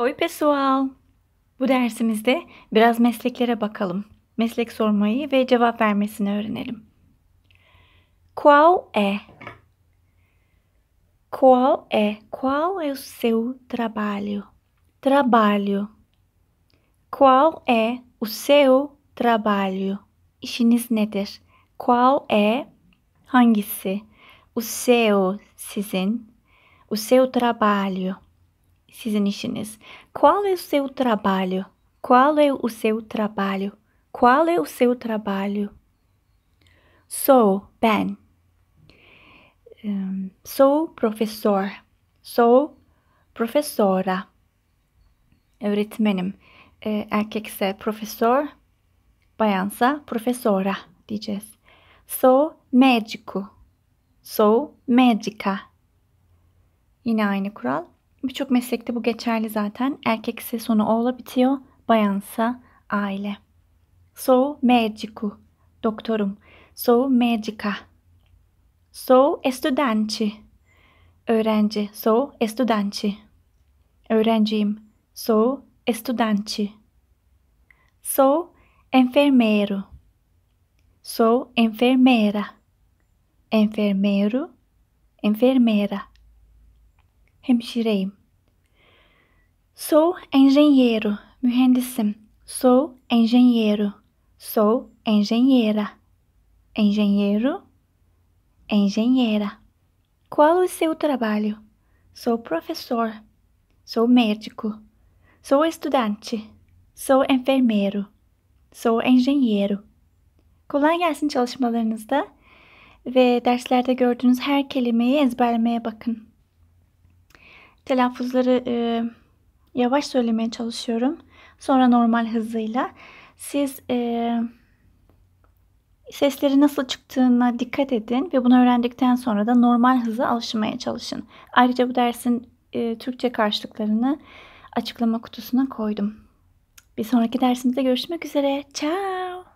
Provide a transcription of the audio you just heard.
Oi pessoal! Bu dersimizde biraz mesleklere bakalım. Meslek sormayı ve cevap vermesini öğrenelim. Qual é? Qual é? Qual é o seu trabalho? Trabalho. Qual é o seu trabalho? İşiniz nedir? Qual é? Hangisi? O seu, sizin. O seu trabalho. Season Qual é o seu trabalho? Qual é o seu trabalho? Qual é o seu trabalho? Sou Ben. Um, sou professor. Sou professora. Öğretmenim. E, erkekse professor. bayansa professora, diyeceğiz. Sou médico. Sou médica. Yine aynı kural. Birçok meslekte bu geçerli zaten. Erkekse sonu oğla bitiyor, bayansa aile. Sou médico, doktorum. Sou médica. Sou estudante, öğrenci. Sou estudante, öğrenciyim. Sou estudante. Sou enfermeiro. Sou enfermeira. Enfermeiro, enfermeira. Remetirei. Sou engenheiro. Mühendisim. Sou engenheiro. Sou engenheira. Engenheiro. Engenheira. Qual o seu trabalho? Sou professor. Sou médico. Sou estudante. Sou enfermeiro. Sou engenheiro. Kolay gelsin çalışmalarınızda ve derslerde gördüğünüz her kelimeyi ezberlemeye bakın. Telaffuzları e, yavaş söylemeye çalışıyorum. Sonra normal hızıyla. Siz e, sesleri nasıl çıktığına dikkat edin ve bunu öğrendikten sonra da normal hıza alışmaya çalışın. Ayrıca bu dersin e, Türkçe karşılıklarını açıklama kutusuna koydum. Bir sonraki dersimizde görüşmek üzere. Ciao.